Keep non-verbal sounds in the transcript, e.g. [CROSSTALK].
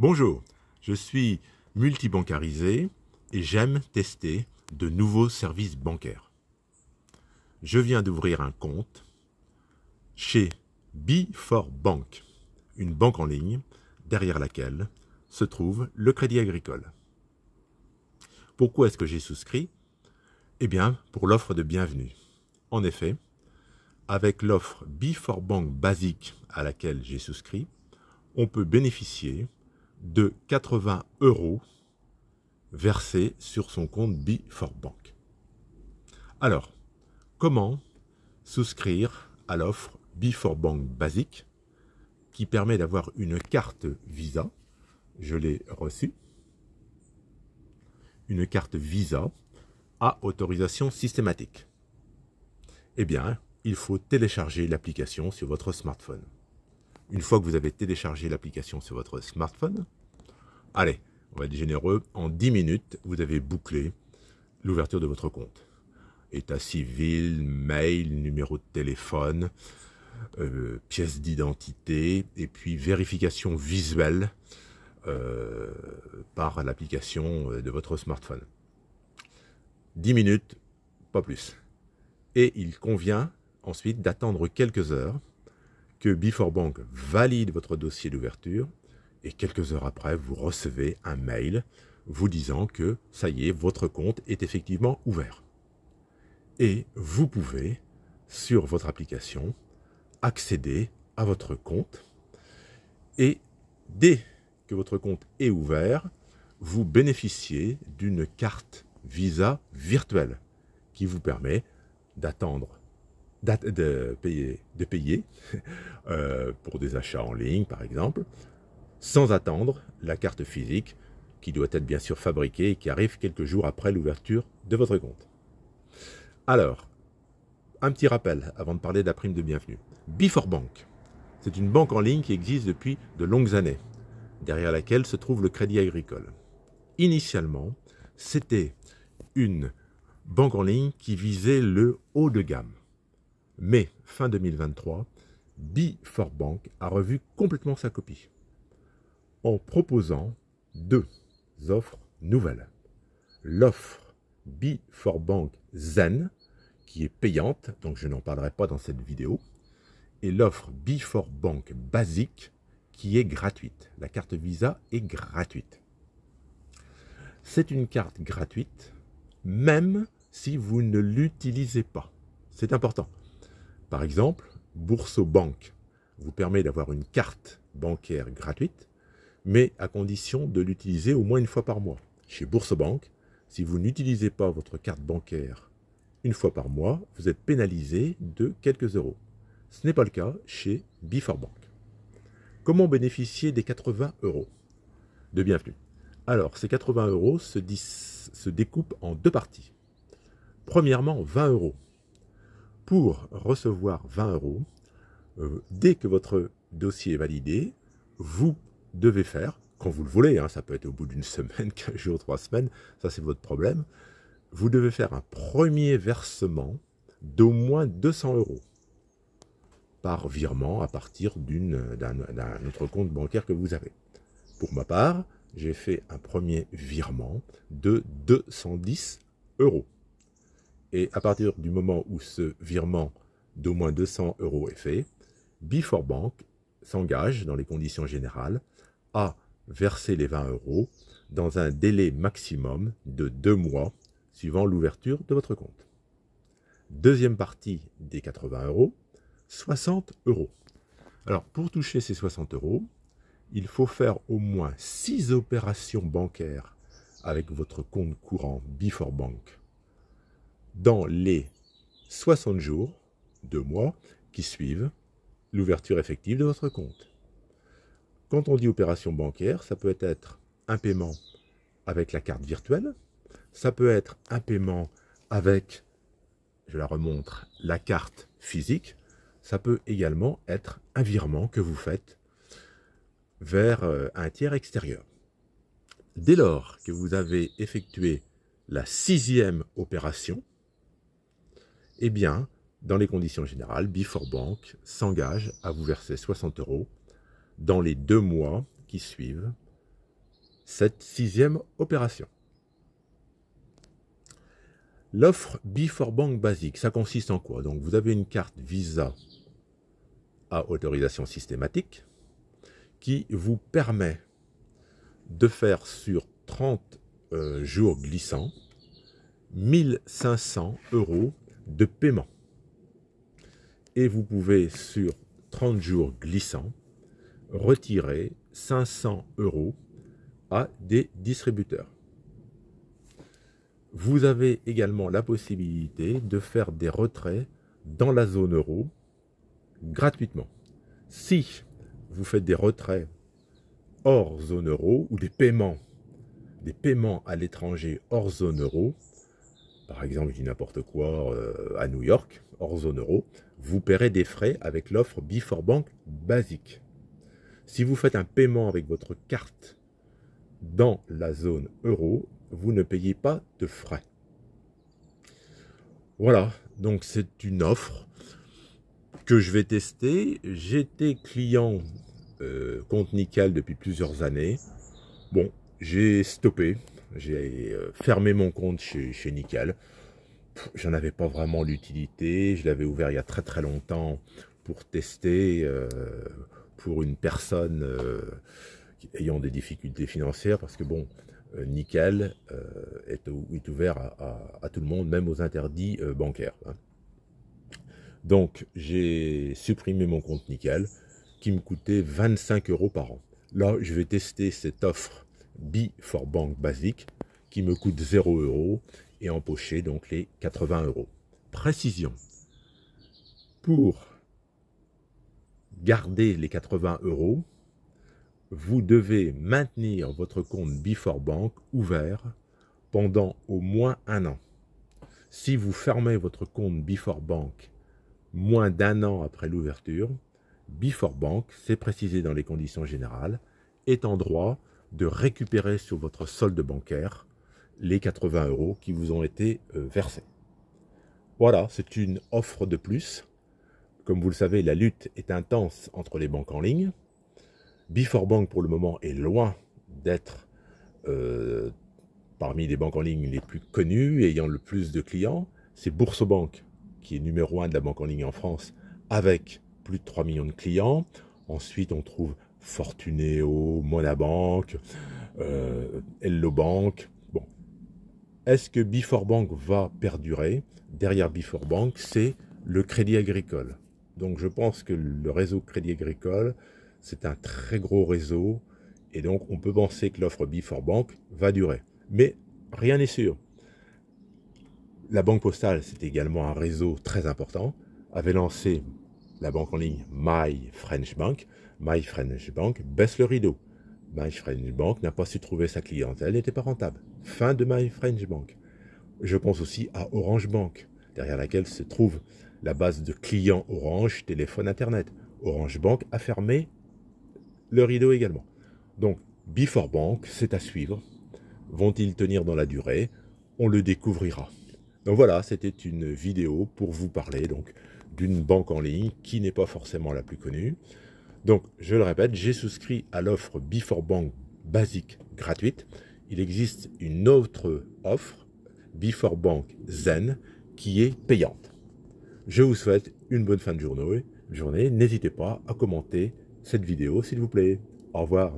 Bonjour, je suis multibancarisé et j'aime tester de nouveaux services bancaires. Je viens d'ouvrir un compte chez B4Bank, une banque en ligne derrière laquelle se trouve le Crédit Agricole. Pourquoi est-ce que j'ai souscrit Eh bien, pour l'offre de bienvenue. En effet, avec l'offre B4Bank basique à laquelle j'ai souscrit, on peut bénéficier de 80 euros versés sur son compte B4Bank. Alors, comment souscrire à l'offre B4Bank basique qui permet d'avoir une carte Visa Je l'ai reçue. Une carte Visa à autorisation systématique. Eh bien, il faut télécharger l'application sur votre smartphone. Une fois que vous avez téléchargé l'application sur votre smartphone, Allez, on va être généreux, en 10 minutes, vous avez bouclé l'ouverture de votre compte. État civil, mail, numéro de téléphone, euh, pièce d'identité, et puis vérification visuelle euh, par l'application euh, de votre smartphone. 10 minutes, pas plus. Et il convient ensuite d'attendre quelques heures que Before Bank valide votre dossier d'ouverture et quelques heures après, vous recevez un mail vous disant que ça y est, votre compte est effectivement ouvert. Et vous pouvez, sur votre application, accéder à votre compte. Et dès que votre compte est ouvert, vous bénéficiez d'une carte Visa virtuelle qui vous permet d'attendre de payer, de payer [LAUGHS] euh, pour des achats en ligne par exemple, sans attendre la carte physique qui doit être bien sûr fabriquée et qui arrive quelques jours après l'ouverture de votre compte. Alors, un petit rappel avant de parler de la prime de bienvenue. Before Bank, c'est une banque en ligne qui existe depuis de longues années, derrière laquelle se trouve le Crédit Agricole. Initialement, c'était une banque en ligne qui visait le haut de gamme. Mais fin 2023, 4 Bank a revu complètement sa copie en proposant deux offres nouvelles. L'offre B4Bank Zen, qui est payante, donc je n'en parlerai pas dans cette vidéo, et l'offre B4Bank Basique, qui est gratuite. La carte Visa est gratuite. C'est une carte gratuite, même si vous ne l'utilisez pas. C'est important. Par exemple, Bourseau Banque vous permet d'avoir une carte bancaire gratuite mais à condition de l'utiliser au moins une fois par mois. Chez Bourse Banque, si vous n'utilisez pas votre carte bancaire une fois par mois, vous êtes pénalisé de quelques euros. Ce n'est pas le cas chez B4Bank. Comment bénéficier des 80 euros de bienvenue Alors, ces 80 euros se, découpent en deux parties. Premièrement, 20 euros. Pour recevoir 20 euros, euh, dès que votre dossier est validé, vous devez faire, quand vous le voulez, hein, ça peut être au bout d'une [LAUGHS] semaine, 15 jours, trois semaines, ça c'est votre problème, vous devez faire un premier versement d'au moins 200 euros par virement à partir d'un autre compte bancaire que vous avez. Pour ma part, j'ai fait un premier virement de 210 euros. Et à partir du moment où ce virement d'au moins 200 euros est fait, Before Bank s'engage, dans les conditions générales, à verser les 20 euros dans un délai maximum de deux mois suivant l'ouverture de votre compte. Deuxième partie des 80 euros, 60 euros. Alors pour toucher ces 60 euros, il faut faire au moins 6 opérations bancaires avec votre compte courant Before Bank dans les 60 jours, deux mois, qui suivent l'ouverture effective de votre compte. Quand on dit opération bancaire, ça peut être un paiement avec la carte virtuelle, ça peut être un paiement avec, je la remontre, la carte physique, ça peut également être un virement que vous faites vers euh, un tiers extérieur. Dès lors que vous avez effectué la sixième opération, eh bien, dans les conditions générales, Before Bank s'engage à vous verser 60 euros dans les deux mois qui suivent cette sixième opération. L'offre Before Bank basique, ça consiste en quoi Donc vous avez une carte Visa à autorisation systématique qui vous permet de faire sur 30 euh, jours glissants 1500 euros de paiement et vous pouvez sur 30 jours glissants retirer 500 euros à des distributeurs. Vous avez également la possibilité de faire des retraits dans la zone euro gratuitement. Si vous faites des retraits hors zone euro ou des paiements, des paiements à l'étranger hors zone euro, par exemple, je n'importe quoi, euh, à New York, hors zone euro, vous paierez des frais avec l'offre Before Bank basique. Si vous faites un paiement avec votre carte dans la zone euro, vous ne payez pas de frais. Voilà, donc c'est une offre que je vais tester. J'étais client euh, compte nickel depuis plusieurs années. Bon, j'ai stoppé, j'ai euh, fermé mon compte chez, Nickel. J'en avais pas vraiment l'utilité. Je l'avais ouvert il y a très très longtemps pour tester euh, pour une personne euh, ayant des difficultés financières parce que bon, Nickel est, ouvert à, tout le monde, même aux interdits bancaires. Hein. Donc j'ai supprimé mon compte Nickel qui me coûtait 25 euros par an. Là, je vais tester cette offre B 4 Bank basique qui me coûte 0 euros et empocher donc les 80 euros. Précision. Pour garder les 80 euros, vous devez maintenir votre compte b 4 Bank ouvert pendant au moins un an. Si vous fermez votre compte b 4 Bank moins d'un an après l'ouverture, b 4 Bank, c'est précisé dans les conditions générales, est en droit de récupérer sur votre solde bancaire les 80 euros qui vous ont été euh, versés. Voilà, c'est une offre de plus. Comme vous le savez, la lutte est intense entre les banques en ligne. Before Bank, pour le moment, est loin d'être euh, parmi les banques en ligne les plus connues, ayant le plus de clients. C'est BourseBank, qui est numéro un de la banque en ligne en France, avec plus de 3 millions de clients. Ensuite, on trouve Fortuneo, oh, Monabank, euh, Hello Bank. Bon. Est-ce que Before Bank va perdurer Derrière Before Bank, c'est le crédit agricole. Donc je pense que le réseau crédit agricole, c'est un très gros réseau. Et donc on peut penser que l'offre Before Bank va durer. Mais rien n'est sûr. La Banque Postale, c'est également un réseau très important, avait lancé la banque en ligne My French Bank, My French Bank baisse le rideau. My French Bank n'a pas su trouver sa clientèle, n'était pas rentable. Fin de My French Bank. Je pense aussi à Orange Bank, derrière laquelle se trouve la base de clients Orange, téléphone, Internet. Orange Bank a fermé le rideau également. Donc, Before Bank, c'est à suivre. Vont-ils tenir dans la durée On le découvrira. Donc voilà, c'était une vidéo pour vous parler donc d'une banque en ligne qui n'est pas forcément la plus connue. Donc, je le répète, j'ai souscrit à l'offre Before Bank basique gratuite. Il existe une autre offre, Before Bank Zen, qui est payante. Je vous souhaite une bonne fin de journée. N'hésitez pas à commenter cette vidéo, s'il vous plaît. Au revoir.